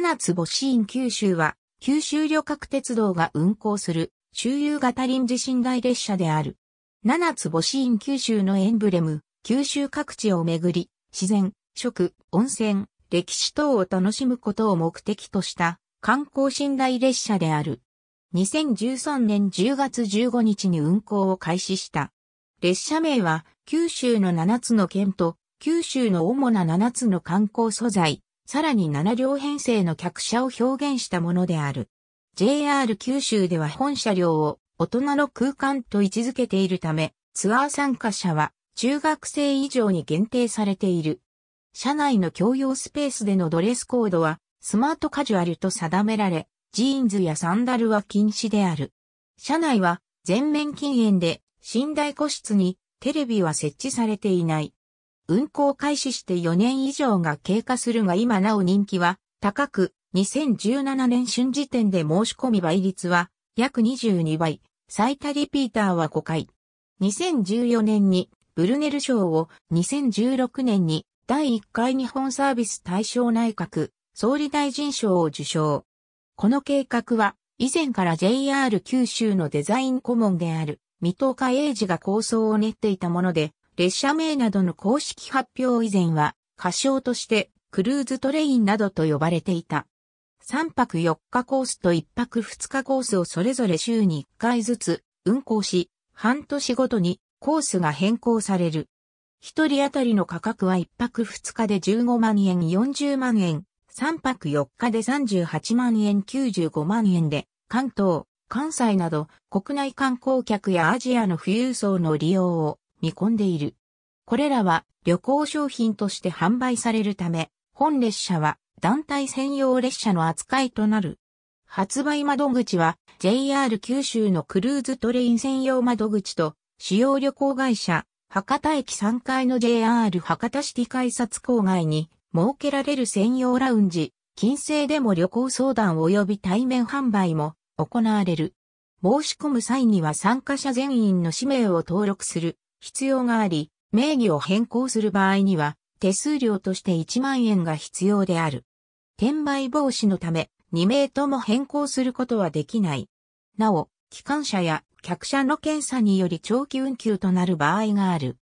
七つ星院九州は、九州旅客鉄道が運行する、周遊型臨時寝台列車である。七つ星院九州のエンブレム、九州各地をめぐり、自然、食、温泉、歴史等を楽しむことを目的とした観光寝台列車である。2013年10月15日に運行を開始した。列車名は九州の7つの県と九州の主な7つの観光素材、さらに7両編成の客車を表現したものである。JR 九州では本車両を大人の空間と位置づけているため、ツアー参加者は中学生以上に限定されている。車内の共用スペースでのドレスコードはスマートカジュアルと定められ、ジーンズやサンダルは禁止である。車内は全面禁煙で、寝台個室にテレビは設置されていない。運行開始して4年以上が経過するが今なお人気は高く、2017年春時点で申し込み倍率は約22倍、最多リピーターは5回。2014年にブルネル賞を2016年に第1回日本サービス対象内閣総理大臣賞を受賞。この計画は以前から JR 九州のデザイン顧問である水戸岡英二が構想を練っていたもので、列車名などの公式発表以前は、仮称としてクルーズトレインなどと呼ばれていた。3泊4日コースと1泊2日コースをそれぞれ週に1回ずつ運行し、半年ごとにコースが変更される。1人当たりの価格は1泊2日で15万円40万円、3泊4日で38万円95万円で、関東、関西など国内観光客やアジアの富裕層の利用を見込んでいる。これらは旅行商品として販売されるため、本列車は団体専用列車の扱いとなる。発売窓口は JR 九州のクルーズトレイン専用窓口と主要旅行会社博多駅3階の JR 博多シティ改札郊外に設けられる専用ラウンジ、近世でも旅行相談及び対面販売も行われる。申し込む際には参加者全員の氏名を登録する。必要があり、名義を変更する場合には、手数料として1万円が必要である。転売防止のため、2名とも変更することはできない。なお、機関車や客車の検査により長期運休となる場合がある。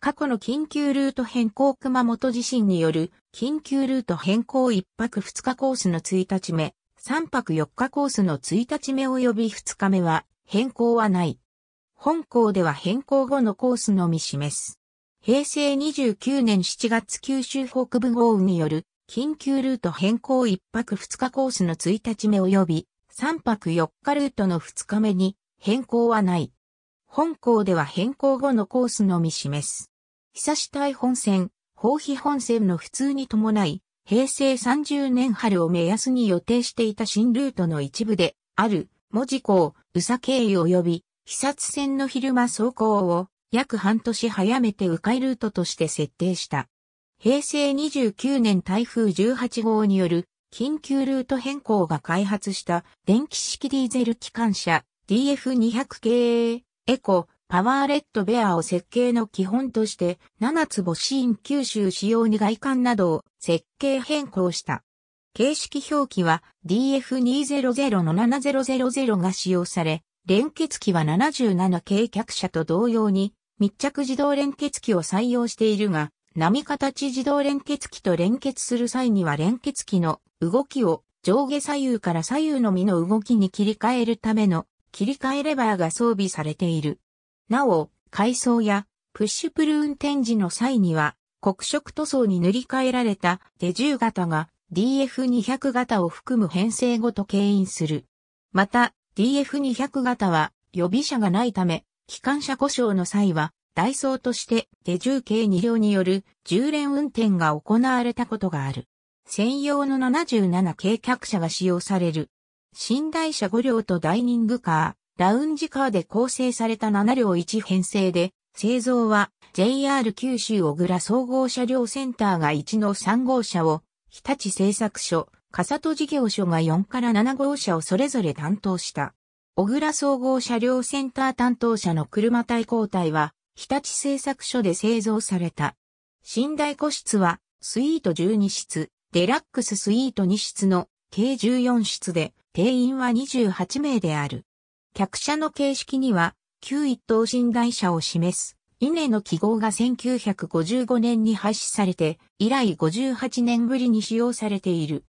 過去の緊急ルート変更熊本地震による緊急ルート変更1泊2日コースの1日目、3泊4日コースの1日目及び2日目は変更はない。本校では変更後のコースのみ示す。平成29年7月九州北部豪雨による緊急ルート変更1泊2日コースの1日目及び3泊4日ルートの2日目に変更はない。本校では変更後のコースのみ示す。久し台本線、宝庇本線の普通に伴い、平成30年春を目安に予定していた新ルートの一部で、ある、文字港、宇佐経由及び、被殺船の昼間走行を約半年早めて迂回ルートとして設定した。平成29年台風18号による緊急ルート変更が開発した電気式ディーゼル機関車 DF200 k エコパワーレッドベアを設計の基本として7つ星ーン九州仕様に外観などを設計変更した。形式表記は DF200 の7000が使用され、連結機は77系客車と同様に密着自動連結機を採用しているが、波形自動連結機と連結する際には連結機の動きを上下左右から左右のみの動きに切り替えるための切り替えレバーが装備されている。なお、改装やプッシュプル運転時の際には黒色塗装に塗り替えられた手10型が DF200 型を含む編成ごと牽引する。また、DF200 型は予備車がないため、機関車故障の際は、ダイソーとして手重計2両による重連運転が行われたことがある。専用の77軽客車が使用される。寝台車5両とダイニングカー、ラウンジカーで構成された7両1編成で、製造は JR 九州小倉総合車両センターが1の3号車を日立製作所、笠戸事業所が4から7号車をそれぞれ担当した。小倉総合車両センター担当者の車対抗体は、日立製作所で製造された。寝台個室は、スイート12室、デラックススイート2室の計14室で、定員は28名である。客車の形式には、旧一等寝台車を示す、稲の記号が1955年に廃止されて、以来58年ぶりに使用されている。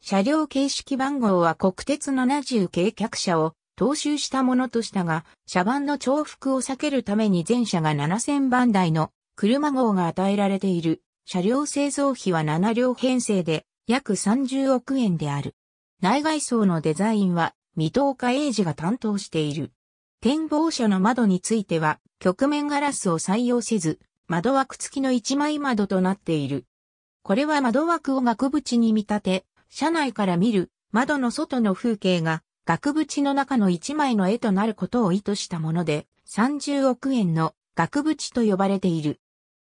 車両形式番号は国鉄70系客車を踏襲したものとしたが、車番の重複を避けるために全車が7000番台の車号が与えられている。車両製造費は7両編成で約30億円である。内外装のデザインは三藤家英治が担当している。展望車の窓については、曲面ガラスを採用せず、窓枠付きの一枚窓となっている。これは窓枠を額縁に見立て、車内から見る窓の外の風景が額縁の中の一枚の絵となることを意図したもので、30億円の額縁と呼ばれている。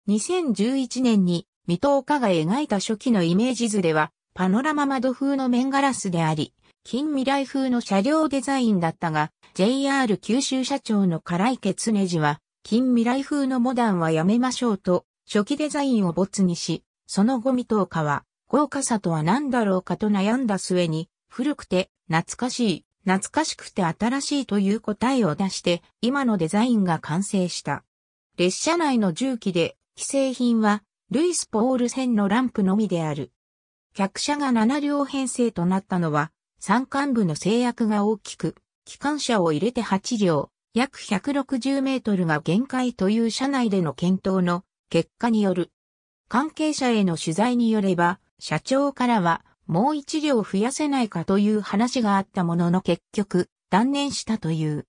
2011年に水戸岡が描いた初期のイメージ図では、パノラマ窓風の面ガラスであり、近未来風の車両デザインだったが、JR 九州社長の唐池常治は、近未来風のモダンはやめましょうと、初期デザインを没にし、その後水戸岡は、豪華さとは何だろうかと悩んだ末に、古くて懐かしい、懐かしくて新しいという答えを出して、今のデザインが完成した。列車内の重機で、既製品は、ルイス・ポール線のランプのみである。客車が7両編成となったのは、山間部の制約が大きく、機関車を入れて8両、約160メートルが限界という車内での検討の結果による。関係者への取材によれば、社長からは、もう一両増やせないかという話があったものの結局、断念したという。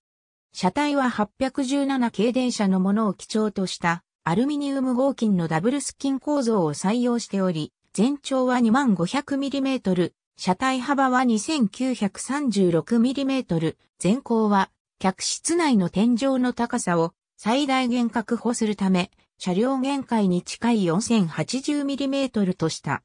車体は817系電車のものを基調としたアルミニウム合金のダブルスキン構造を採用しており、全長は 2500mm、車体幅は 2936mm、全高は客室内の天井の高さを最大限確保するため、車両限界に近い 4080mm とした。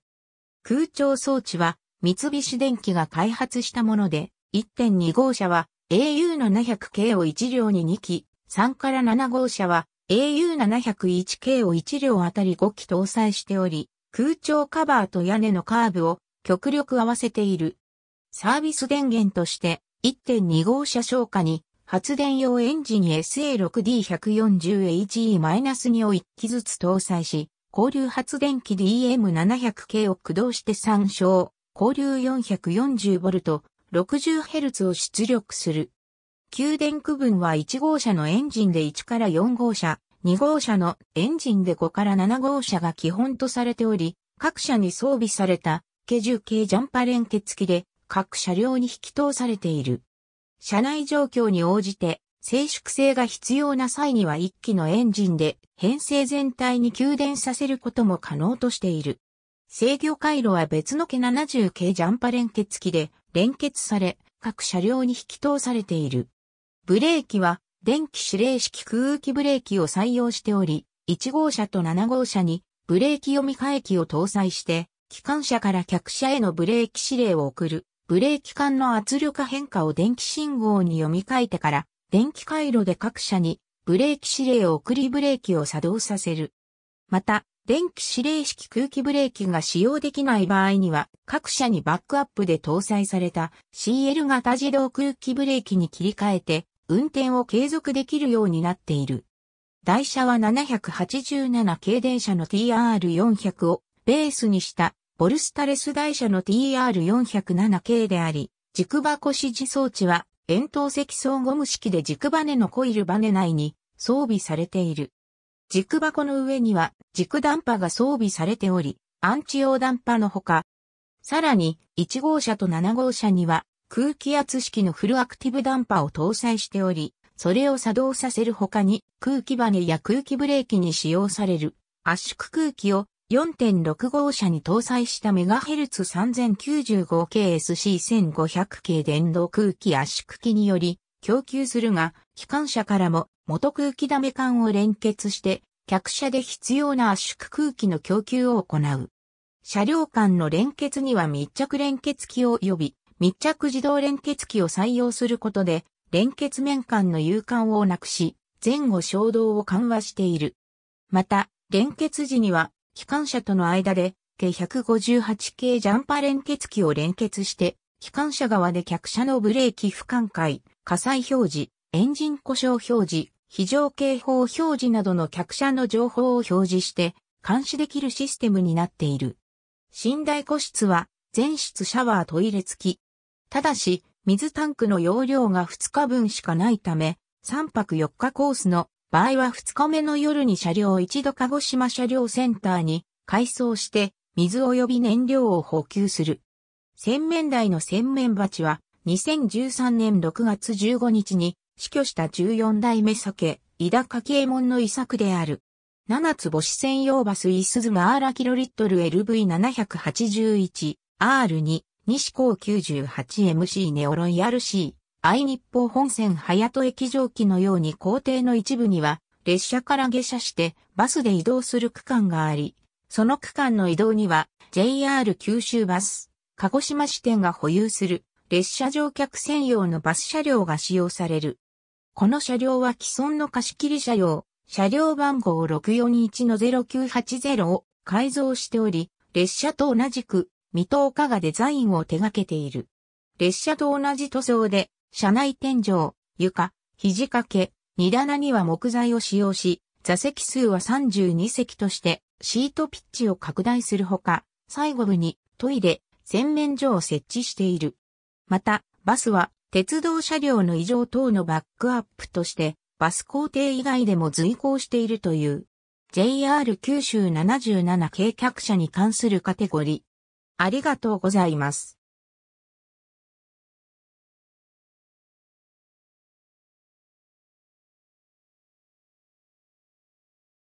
空調装置は三菱電機が開発したもので、1.2号車は AU700 系を1両に2機、3から7号車は AU701 系を1両あたり5機搭載しており、空調カバーと屋根のカーブを極力合わせている。サービス電源として1.2号車消火に発電用エンジン SA6D140HE-2 を1機ずつ搭載し、交流発電機 DM700 系を駆動して参照、交流 440V、60Hz を出力する。給電区分は1号車のエンジンで1から4号車、2号車のエンジンで5から7号車が基本とされており、各車に装備された、ケジュ系ジャンパ連結機で、各車両に引き通されている。車内状況に応じて、静粛性が必要な際には1機のエンジンで編成全体に給電させることも可能としている。制御回路は別の毛70系ジャンパ連結機で連結され、各車両に引き通されている。ブレーキは電気指令式空気ブレーキを採用しており、1号車と7号車にブレーキ読み替え機を搭載して、機関車から客車へのブレーキ指令を送る。ブレーキ管の圧力変化を電気信号に読み替えてから電気回路で各社にブレーキ指令を送りブレーキを作動させる。また、電気指令式空気ブレーキが使用できない場合には、各社にバックアップで搭載された CL 型自動空気ブレーキに切り替えて、運転を継続できるようになっている。台車は787系電車の TR400 をベースにしたボルスタレス台車の TR407 系であり、軸箱指示装置は円筒積層ゴム式で軸バネのコイルバネ内に装備されている。軸箱の上には軸ダンパが装備されており、アンチ用ダンパのほか、さらに1号車と7号車には空気圧式のフルアクティブダンパを搭載しており、それを作動させる他に空気バネや空気ブレーキに使用される圧縮空気を4.6号車に搭載した MHz3095KSC1500 系電動空気圧縮機により供給するが、機関車からも元空気ダメ管を連結して、客車で必要な圧縮空気の供給を行う。車両間の連結には密着連結機を呼び、密着自動連結機を採用することで、連結面間の有管をなくし、前後衝動を緩和している。また、連結時には機関車との間で、計158系ジャンパ連結機を連結して、機関車側で客車のブレーキ不寛解、火災表示、エンジン故障表示、非常警報表示などの客車の情報を表示して監視できるシステムになっている。寝台個室は全室シャワートイレ付き。ただし、水タンクの容量が2日分しかないため、3泊4日コースの場合は2日目の夜に車両を一度鹿児島車両センターに改装して水及び燃料を補給する。洗面台の洗面鉢は2013年6月15日に死去した14代目酒、井田家右門の遺作である。七つ星専用バスイスズマーラキロリットル LV781R2 西高 98MC ネオロイ RC 愛日報本線早戸駅上気のように校庭の一部には、列車から下車してバスで移動する区間があり、その区間の移動には JR 九州バス、鹿児島支店が保有する列車乗客専用のバス車両が使用される。この車両は既存の貸切車両、車両番号6421 0980を改造しており、列車と同じく、水戸岡がデザインを手掛けている。列車と同じ塗装で、車内天井、床、肘掛け、荷棚には木材を使用し、座席数は32席として、シートピッチを拡大するほか、最後部にトイレ、洗面所を設置している。また、バスは鉄道車両の異常等のバックアップとして、バス工程以外でも随行しているという。JR 九州77計客車に関するカテゴリー。ありがとうございます。